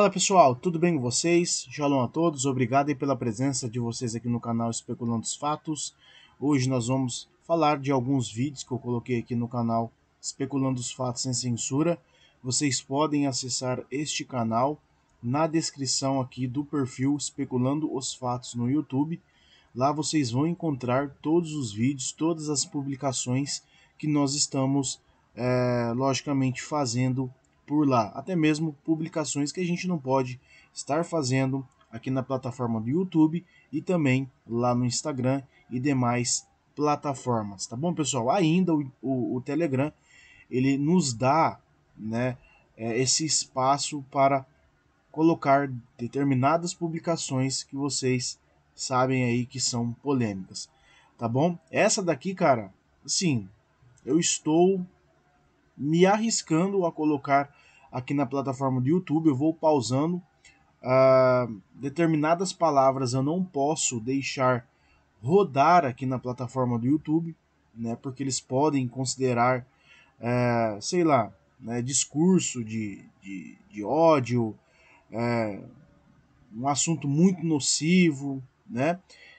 Fala pessoal, tudo bem com vocês? Shalom a todos, obrigado pela presença de vocês aqui no canal Especulando os Fatos. Hoje nós vamos falar de alguns vídeos que eu coloquei aqui no canal Especulando os Fatos sem Censura. Vocês podem acessar este canal na descrição aqui do perfil Especulando os Fatos no YouTube. Lá vocês vão encontrar todos os vídeos, todas as publicações que nós estamos, é, logicamente, fazendo por lá, até mesmo publicações que a gente não pode estar fazendo aqui na plataforma do YouTube e também lá no Instagram e demais plataformas, tá bom, pessoal? Ainda o, o, o Telegram ele nos dá, né, é, esse espaço para colocar determinadas publicações que vocês sabem aí que são polêmicas, tá bom? Essa daqui, cara, sim, eu estou me arriscando a colocar aqui na plataforma do YouTube, eu vou pausando. Uh, determinadas palavras eu não posso deixar rodar aqui na plataforma do YouTube, né, porque eles podem considerar, uh, sei lá, né, discurso de, de, de ódio, uh, um assunto muito nocivo, né?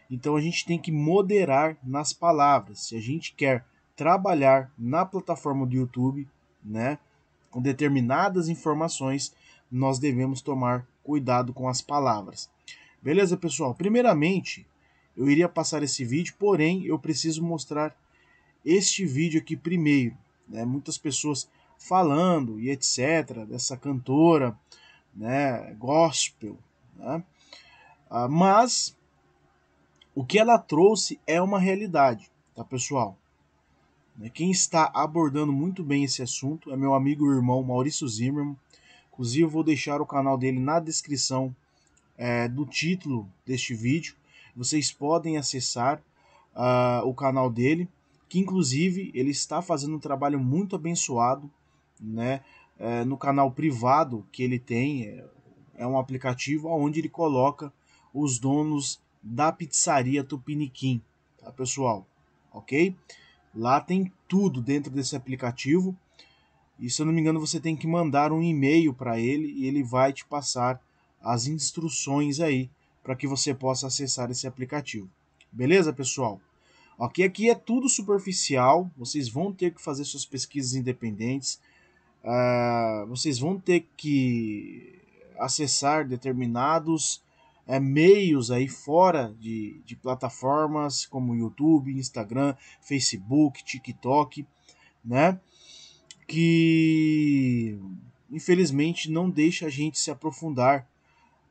Então a gente tem que moderar nas palavras. Se a gente quer trabalhar na plataforma do YouTube, né? com determinadas informações, nós devemos tomar cuidado com as palavras. Beleza, pessoal? Primeiramente, eu iria passar esse vídeo, porém eu preciso mostrar este vídeo aqui primeiro. Né? Muitas pessoas falando e etc. dessa cantora, né? Gospel, né? Ah, mas o que ela trouxe é uma realidade, tá pessoal? Né? Quem está abordando muito bem esse assunto é meu amigo e irmão Maurício Zimmermann. Inclusive, eu vou deixar o canal dele na descrição é, do título deste vídeo. Vocês podem acessar uh, o canal dele, que inclusive ele está fazendo um trabalho muito abençoado né, é, no canal privado que ele tem. É, é um aplicativo onde ele coloca os donos da pizzaria Tupiniquim, tá pessoal? Ok? Lá tem tudo dentro desse aplicativo. E se eu não me engano, você tem que mandar um e-mail para ele e ele vai te passar as instruções aí para que você possa acessar esse aplicativo. Beleza, pessoal? Ok, aqui é tudo superficial. Vocês vão ter que fazer suas pesquisas independentes. Uh, vocês vão ter que acessar determinados é, meios aí fora de, de plataformas como YouTube, Instagram, Facebook, TikTok, né? Que infelizmente não deixa a gente se aprofundar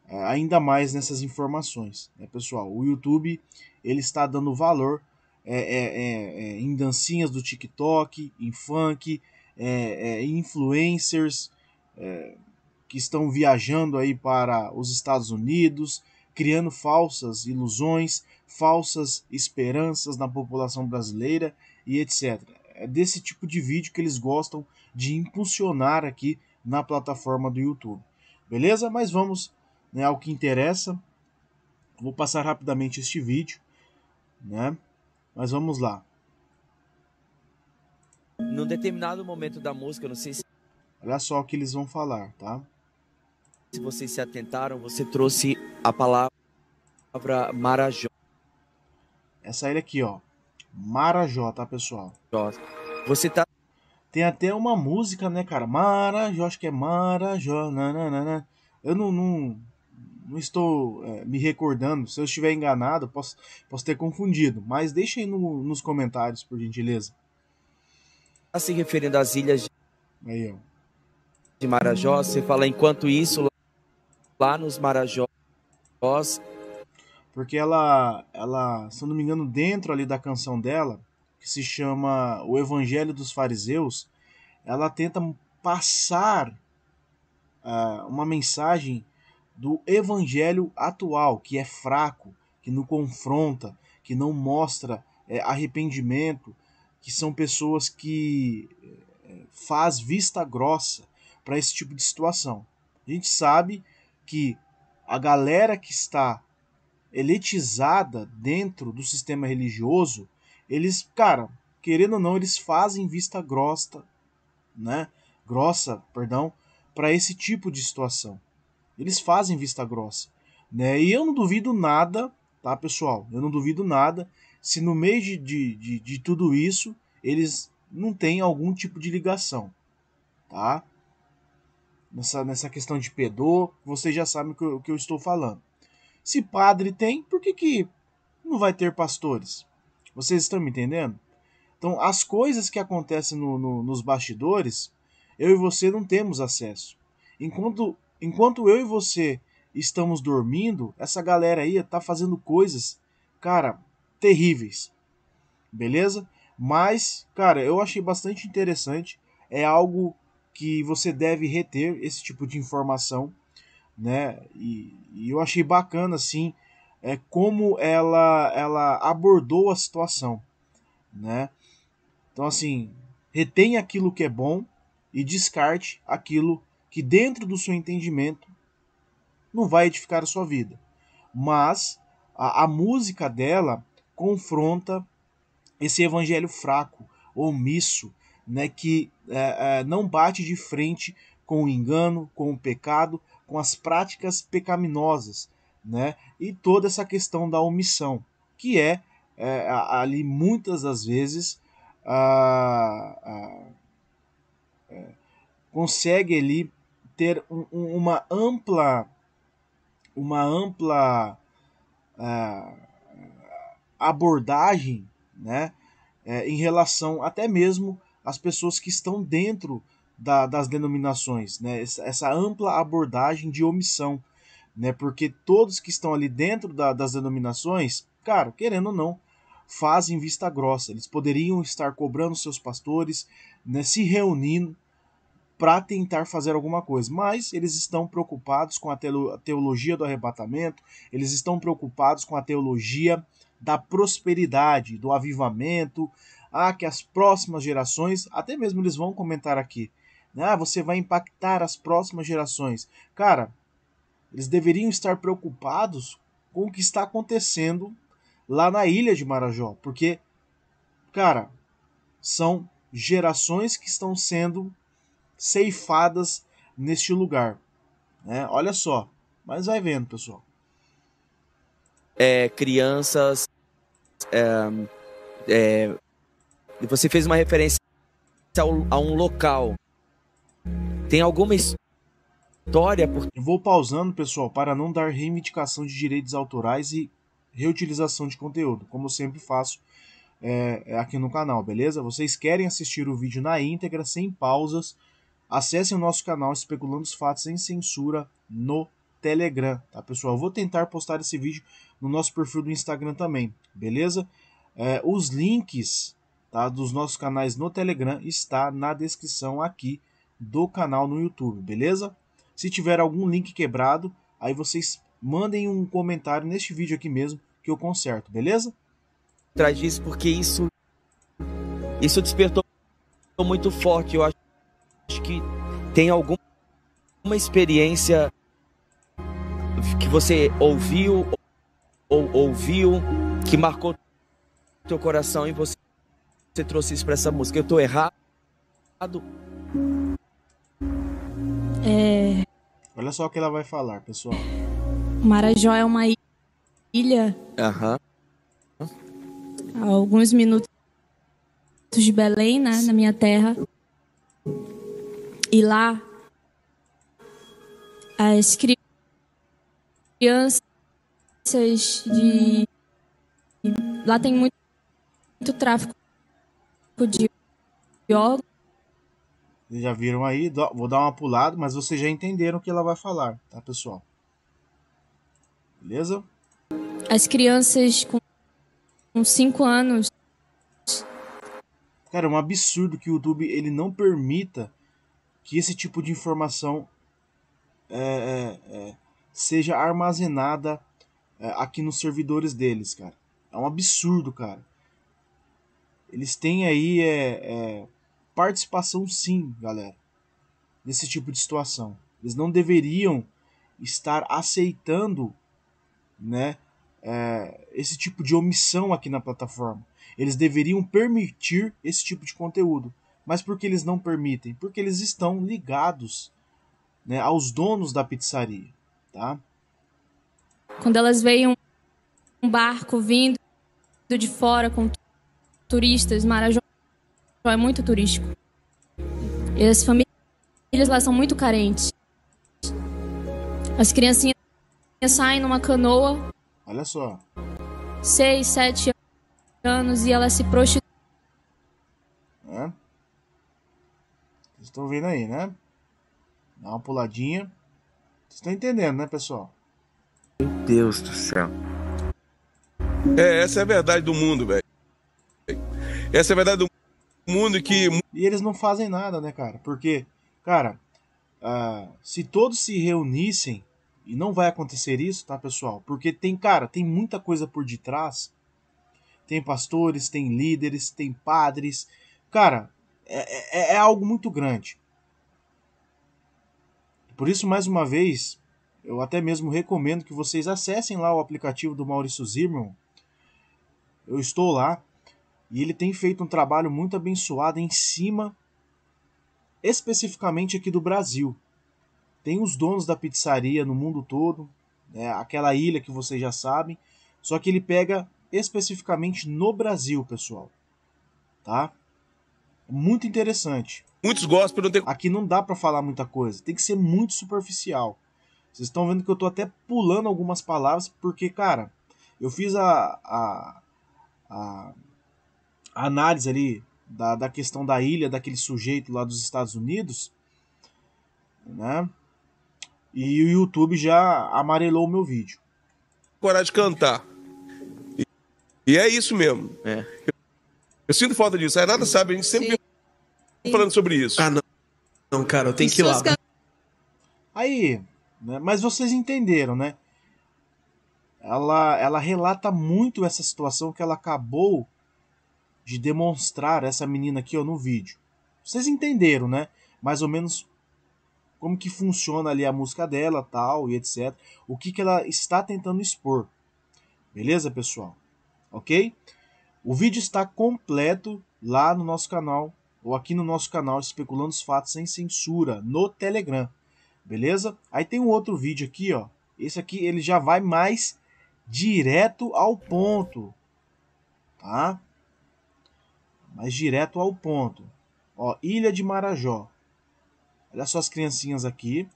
é, ainda mais nessas informações, né, pessoal? O YouTube ele está dando valor é, é, é, é em dancinhas do TikTok, em funk, é, influencers, que estão viajando aí para os Estados Unidos, criando falsas ilusões, falsas esperanças na população brasileira e etc. É desse tipo de vídeo que eles gostam de impulsionar aqui na plataforma do YouTube. Beleza? Mas vamos né, ao que interessa. Vou passar rapidamente este vídeo, né? Mas vamos lá. Num determinado momento da música, não sei se. Olha só o que eles vão falar, tá? Se vocês se atentaram, você trouxe a palavra Marajó. Essa ilha aqui, ó. Marajó, tá, pessoal? Você tá. Tem até uma música, né, cara? Marajó, acho que é Marajó. Nananana. Eu não, não, não estou é, me recordando. Se eu estiver enganado, posso, posso ter confundido. Mas deixem no, nos comentários, por gentileza. Tá se referindo às ilhas de, Aí, de Marajó. Você fala, enquanto isso, lá nos Marajós. Porque ela, ela, se não me engano, dentro ali da canção dela, que se chama O Evangelho dos Fariseus, ela tenta passar uh, uma mensagem do evangelho atual, que é fraco, que não confronta, que não mostra é, arrependimento, que são pessoas que é, faz vista grossa para esse tipo de situação. A gente sabe que a galera que está elitizada dentro do sistema religioso, eles, cara, querendo ou não, eles fazem vista grossa, né? Grossa, perdão, para esse tipo de situação. Eles fazem vista grossa, né? E eu não duvido nada, tá, pessoal? Eu não duvido nada se no meio de, de, de, de tudo isso eles não têm algum tipo de ligação, tá? nessa, nessa questão de pedô, vocês já sabem o que, eu, que eu estou falando. Se padre tem, por que, que não vai ter pastores? Vocês estão me entendendo? Então, as coisas que acontecem no, no, nos bastidores, eu e você não temos acesso. Enquanto, enquanto eu e você estamos dormindo, essa galera aí tá fazendo coisas, cara, terríveis. Beleza? Mas, cara, eu achei bastante interessante. É algo que você deve reter esse tipo de informação, né? E, e eu achei bacana assim é, como ela ela abordou a situação, né? Então assim retém aquilo que é bom e descarte aquilo que dentro do seu entendimento não vai edificar a sua vida. Mas a, a música dela confronta esse evangelho fraco, omisso, né, que é, é, não bate de frente com o engano, com o pecado, com as práticas pecaminosas, né, e toda essa questão da omissão, que é, é ali muitas das vezes a, a, é, consegue ali ter um, um, uma ampla uma ampla é, abordagem né, é, em relação até mesmo as pessoas que estão dentro da, das denominações, né? Essa, essa, ampla abordagem de omissão, né? Porque todos que estão ali dentro da, das denominações, cara, querendo ou não, fazem vista grossa. Eles poderiam estar cobrando seus pastores, né? Se reunindo para tentar fazer alguma coisa, mas eles estão preocupados com a teologia do arrebatamento, eles estão preocupados com a teologia da prosperidade, do avivamento, ah, que as próximas gerações, até mesmo eles vão comentar aqui, né? ah, você vai impactar as próximas gerações. Cara, eles deveriam estar preocupados com o que está acontecendo lá na ilha de Marajó, porque, cara, são gerações que estão sendo ceifadas neste lugar. Né? Olha só, mas vai vendo, pessoal. É, crianças, é, é, você fez uma referência ao, a um local. Tem alguma história por. vou pausando, pessoal, para não dar reivindicação de direitos autorais e reutilização de conteúdo, como sempre faço é, é, aqui no canal, beleza? Vocês querem assistir o vídeo na íntegra, sem pausas? Acessem o nosso canal Especulando os Fatos em Censura no Telegram, tá pessoal? Eu vou tentar postar esse vídeo no nosso perfil do Instagram também, beleza? É, os links tá? dos nossos canais no Telegram está na descrição aqui do canal no YouTube, beleza? Se tiver algum link quebrado, aí vocês mandem um comentário neste vídeo aqui mesmo que eu conserto, beleza? Traz isso porque isso, isso despertou muito forte. Eu acho que tem alguma experiência que você ouviu ou ouviu que marcou teu coração e você você trouxe isso pra essa música? Eu tô errado? É... Olha só o que ela vai falar, pessoal. Marajó é uma ilha. Aham. Uhum. alguns minutos de Belém, né? Na minha terra. E lá, as crianças de. Lá tem muito, muito tráfico Tipo de óleo. Vocês já viram aí, vou dar uma pulada, mas vocês já entenderam o que ela vai falar, tá, pessoal? Beleza? As crianças com 5 anos. Cara, é um absurdo que o YouTube ele não permita que esse tipo de informação é, é, é seja armazenada é, aqui nos servidores deles, cara. É um absurdo, cara. Eles têm aí é, é, participação sim, galera, nesse tipo de situação. Eles não deveriam estar aceitando né, é, esse tipo de omissão aqui na plataforma. Eles deveriam permitir esse tipo de conteúdo. Mas por que eles não permitem? Porque eles estão ligados né, aos donos da pizzaria. Tá? Quando elas veem um barco vindo de fora com turistas, Marajó é muito turístico. E as famílias lá são muito carentes. As criancinhas saem numa canoa. Olha só. Seis, sete anos e elas se prostituem. É. Vocês estão vendo aí, né? Dá uma puladinha. Vocês estão entendendo, né, pessoal? Meu Deus do céu. É, essa é a verdade do mundo, velho. Essa é a verdade do mundo que. E eles não fazem nada, né, cara? Porque, cara, uh, se todos se reunissem, e não vai acontecer isso, tá, pessoal? Porque tem, cara, tem muita coisa por detrás. Tem pastores, tem líderes, tem padres. Cara, é, é, é algo muito grande. Por isso, mais uma vez, eu até mesmo recomendo que vocês acessem lá o aplicativo do Maurício Zimmermann. Eu estou lá. E ele tem feito um trabalho muito abençoado em cima, especificamente aqui do Brasil. Tem os donos da pizzaria no mundo todo, né, aquela ilha que vocês já sabem, só que ele pega especificamente no Brasil, pessoal. Tá? Muito interessante. Muitos gostam não Aqui não dá para falar muita coisa, tem que ser muito superficial. Vocês estão vendo que eu tô até pulando algumas palavras, porque, cara, eu fiz a, a, a a análise ali da, da questão da ilha daquele sujeito lá dos Estados Unidos, né? E o YouTube já amarelou o meu vídeo. Coragem de cantar. E, e é isso mesmo. É. Eu, eu, sinto falta disso. A Renata sabe, a gente sempre Sim. falando sobre isso. Ah, não. Não, cara, eu tenho que ir lá. Can... Aí, né? mas vocês entenderam, né? Ela, ela relata muito essa situação que ela acabou de demonstrar essa menina aqui ó, no vídeo. Vocês entenderam, né? Mais ou menos como que funciona ali a música dela, tal e etc. O que, que ela está tentando expor. Beleza, pessoal? Ok? O vídeo está completo lá no nosso canal, ou aqui no nosso canal, Especulando os Fatos Sem Censura, no Telegram. Beleza? Aí tem um outro vídeo aqui, ó. Esse aqui ele já vai mais direto ao ponto. Tá? mas direto ao ponto. Ó, Ilha de Marajó. Olha só as criancinhas aqui.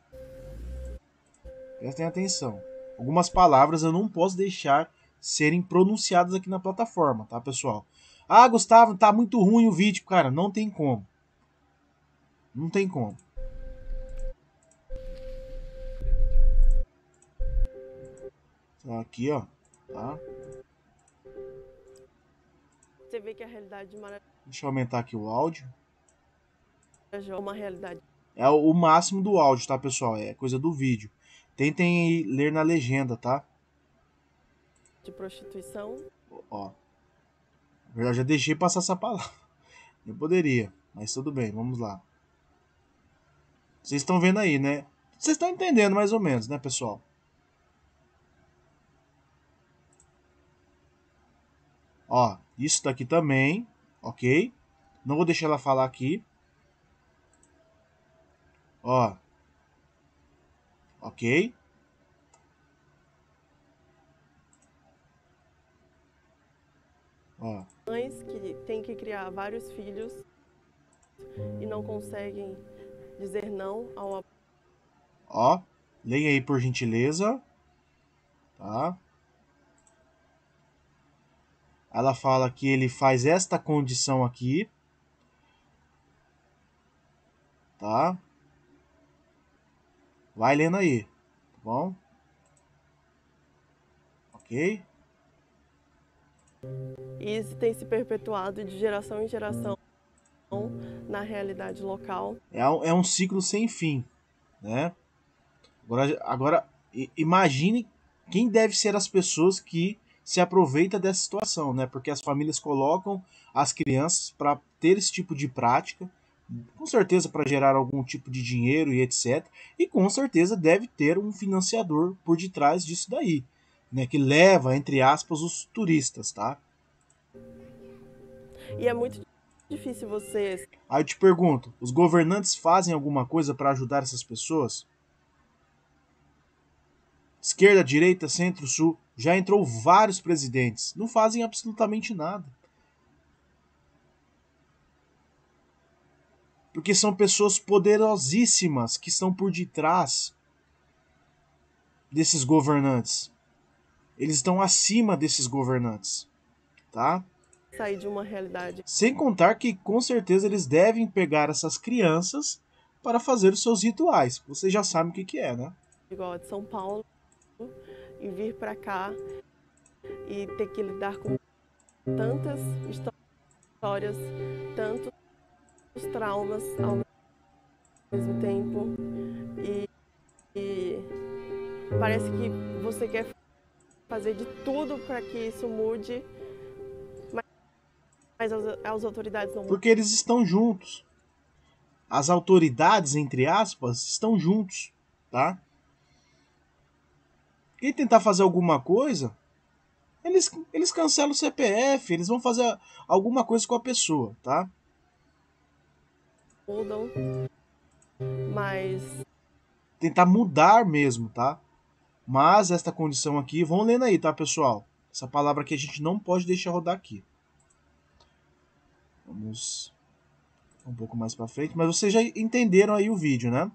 Prestem atenção. Algumas palavras eu não posso deixar serem pronunciadas aqui na plataforma, tá, pessoal? Ah, Gustavo, tá muito ruim o vídeo, cara. Não tem como. Não tem como. Então, aqui, ó. Tá? Você vê que a realidade de Marajó. Deixa eu aumentar aqui o áudio. É uma realidade. É o máximo do áudio, tá, pessoal? É coisa do vídeo. Tentem ler na legenda, tá? De prostituição. Ó. Na verdade, já deixei passar essa palavra. Eu poderia, mas tudo bem, vamos lá. Vocês estão vendo aí, né? Vocês estão entendendo mais ou menos, né, pessoal? Ó, isso daqui também ok? Não vou deixar ela falar aqui. Ó. Ok? Ó. Mães que têm que criar vários filhos e não conseguem dizer não ao Ó, leia aí por gentileza. Tá? ela fala que ele faz esta condição aqui, tá? Vai lendo aí, tá bom? Ok? isso tem se perpetuado de geração em geração na realidade local. É um, é um ciclo sem fim, né? Agora, agora imagine quem deve ser as pessoas que se aproveita dessa situação, né? Porque as famílias colocam as crianças para ter esse tipo de prática, com certeza para gerar algum tipo de dinheiro e etc. E com certeza deve ter um financiador por detrás disso daí, né? Que leva, entre aspas, os turistas, tá? E é muito difícil vocês. Aí eu te pergunto: os governantes fazem alguma coisa para ajudar essas pessoas? Esquerda, direita, centro, sul. Já entrou vários presidentes, não fazem absolutamente nada. Porque são pessoas poderosíssimas que estão por detrás desses governantes. Eles estão acima desses governantes, tá? Sair de uma realidade. Sem contar que com certeza eles devem pegar essas crianças para fazer os seus rituais. Você já sabe o que, que é, né? Igual a de São Paulo, e vir para cá e ter que lidar com tantas histórias, tantos traumas ao mesmo tempo e, e parece que você quer fazer de tudo para que isso mude, mas, mas as, as autoridades não. Porque eles estão juntos. As autoridades, entre aspas, estão juntos, tá? quem tentar fazer alguma coisa, eles, eles cancelam o CPF, eles vão fazer alguma coisa com a pessoa, tá? Mudam. Mas. Tentar mudar mesmo, tá? Mas esta condição aqui, vão lendo aí, tá, pessoal? Essa palavra que a gente não pode deixar rodar aqui. Vamos um pouco mais para frente, mas vocês já entenderam aí o vídeo, né?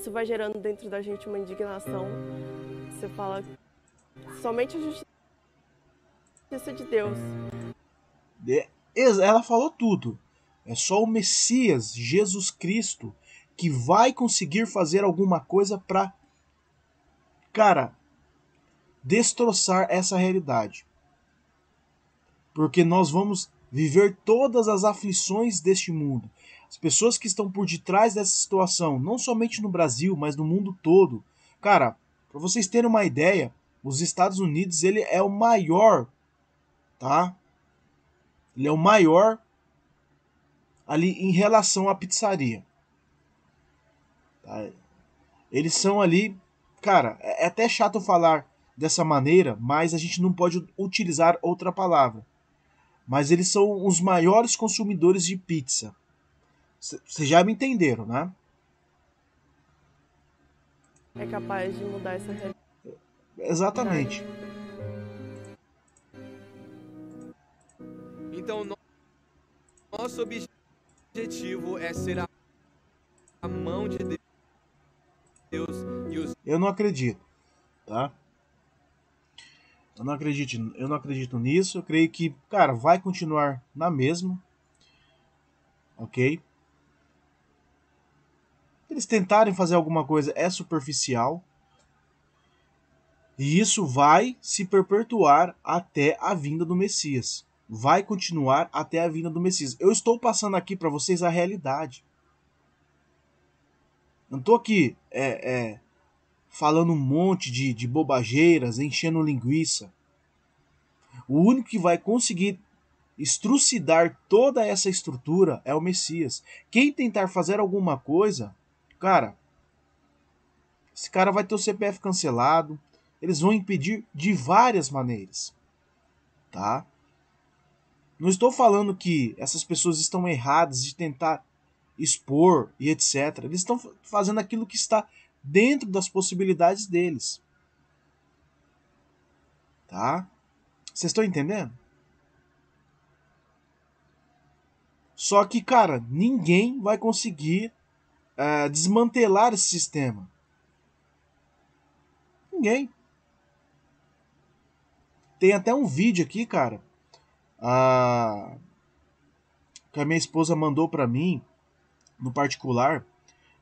Isso vai gerando dentro da gente uma indignação. Você fala, somente a justiça de Deus. Ela falou tudo. É só o Messias, Jesus Cristo, que vai conseguir fazer alguma coisa para, cara, destroçar essa realidade. Porque nós vamos viver todas as aflições deste mundo as pessoas que estão por detrás dessa situação, não somente no Brasil, mas no mundo todo. Cara, para vocês terem uma ideia, os Estados Unidos ele é o maior, tá? Ele é o maior ali em relação à pizzaria. Tá? Eles são ali, cara, é, é até chato falar dessa maneira, mas a gente não pode utilizar outra palavra. Mas eles são os maiores consumidores de pizza. Vocês já me entenderam, né? É capaz de mudar essa realidade. Exatamente. Então, nosso objetivo é ser a mão de Deus e os. Eu não acredito, tá? Eu não acredito, eu não acredito nisso. Eu creio que, cara, vai continuar na mesma. OK? eles tentarem fazer alguma coisa é superficial. E isso vai se perpetuar até a vinda do Messias. Vai continuar até a vinda do Messias. Eu estou passando aqui para vocês a realidade. Não estou aqui é, é, falando um monte de, de bobageiras, enchendo linguiça. O único que vai conseguir estrucidar toda essa estrutura é o Messias. Quem tentar fazer alguma coisa Cara, esse cara vai ter o CPF cancelado. Eles vão impedir de várias maneiras, tá? Não estou falando que essas pessoas estão erradas de tentar expor e etc. Eles estão fazendo aquilo que está dentro das possibilidades deles. Tá? Vocês estão entendendo? Só que, cara, ninguém vai conseguir uh, desmantelar esse sistema? Ninguém. Tem até um vídeo aqui, cara, uh, que a minha esposa mandou para mim, no particular.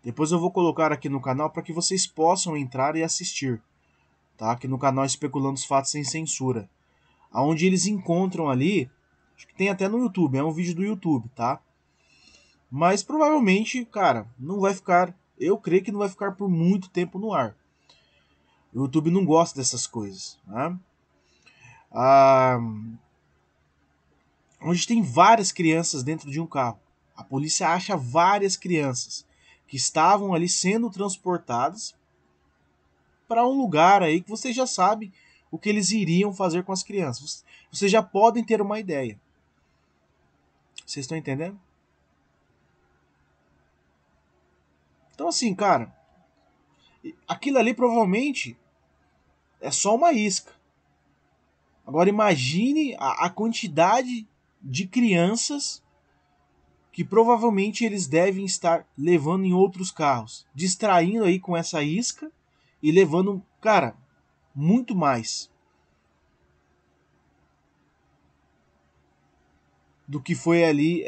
Depois eu vou colocar aqui no canal para que vocês possam entrar e assistir. Tá? Aqui no canal Especulando os Fatos Sem Censura. aonde eles encontram ali, acho que tem até no YouTube, é um vídeo do YouTube, tá? Mas provavelmente, cara, não vai ficar. Eu creio que não vai ficar por muito tempo no ar. O YouTube não gosta dessas coisas. Né? Ah, onde tem várias crianças dentro de um carro. A polícia acha várias crianças que estavam ali sendo transportadas para um lugar aí que você já sabe o que eles iriam fazer com as crianças. Vocês já podem ter uma ideia. Vocês estão entendendo? Então, assim, cara, aquilo ali provavelmente é só uma isca. Agora, imagine a, a quantidade de crianças que provavelmente eles devem estar levando em outros carros, distraindo aí com essa isca e levando, cara, muito mais do que foi ali é,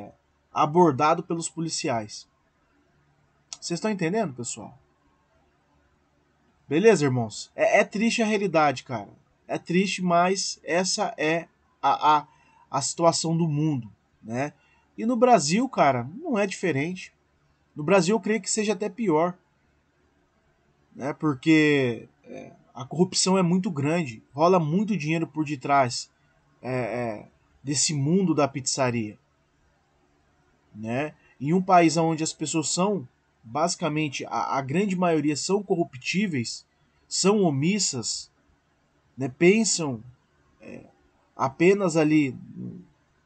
é, abordado pelos policiais. Vocês estão entendendo, pessoal? Beleza, irmãos? É, é, triste a realidade, cara. É triste, mas essa é a, a, a situação do mundo, né? E no Brasil, cara, não é diferente. No Brasil, eu creio que seja até pior, né? Porque é, a corrupção é muito grande, rola muito dinheiro por detrás é, é desse mundo da pizzaria, né? Em um país onde as pessoas são basicamente a, a grande maioria são corruptíveis, são omissas, né, pensam é, apenas ali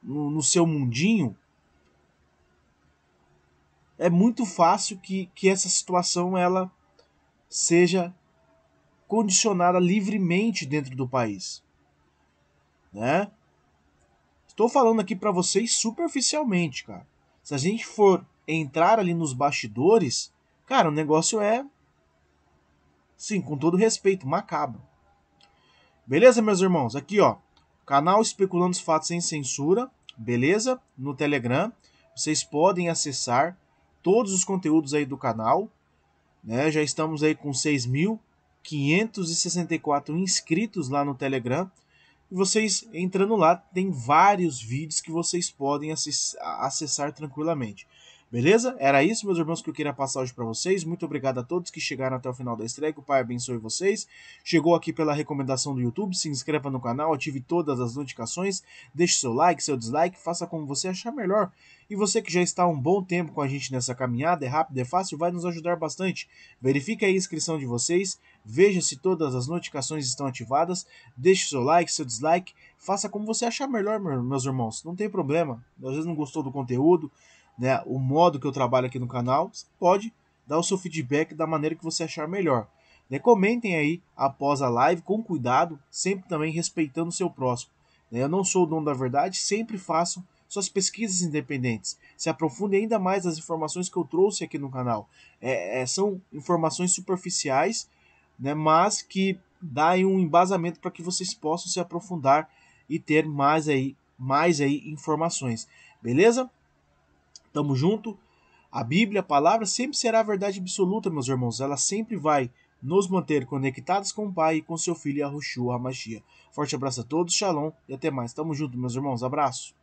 no, no, seu mundinho, é muito fácil que, que essa situação ela seja condicionada livremente dentro do país, né? Estou falando aqui para vocês superficialmente, cara. Se a gente for entrar ali nos bastidores, cara, o negócio é. Sim, com todo respeito, macabro. Beleza, meus irmãos? Aqui, ó. Canal Especulando os Fatos Sem Censura, beleza? No Telegram. Vocês podem acessar todos os conteúdos aí do canal. Né? Já estamos aí com 6.564 inscritos lá no Telegram. E vocês entrando lá, tem vários vídeos que vocês podem acessar tranquilamente. Beleza? Era isso, meus irmãos, que eu queria passar hoje para vocês. Muito obrigado a todos que chegaram até o final da estreia. Que o Pai abençoe vocês. Chegou aqui pela recomendação do YouTube. Se inscreva no canal, ative todas as notificações. Deixe seu like, seu dislike. Faça como você achar melhor. E você que já está há um bom tempo com a gente nessa caminhada, é rápido, é fácil, vai nos ajudar bastante. Verifique a inscrição de vocês, veja se todas as notificações estão ativadas, deixe seu like, seu dislike, faça como você achar melhor, meus irmãos. Não tem problema. Às vezes não gostou do conteúdo, né, o modo que eu trabalho aqui no canal, você pode dar o seu feedback da maneira que você achar melhor. Né, comentem aí após a live, com cuidado, sempre também respeitando o seu próximo. Né, eu não sou o dono da verdade, sempre façam suas pesquisas independentes. Se aprofunde ainda mais as informações que eu trouxe aqui no canal. É, é, são informações superficiais, né, mas que dão um embasamento para que vocês possam se aprofundar e ter mais aí, mais aí informações. Beleza? Tamo junto. A Bíblia, a palavra, sempre será a verdade absoluta, meus irmãos. Ela sempre vai nos manter conectados com o Pai e com seu Filho, a magia Forte abraço a todos, Shalom e até mais. Tamo junto, meus irmãos. Abraço.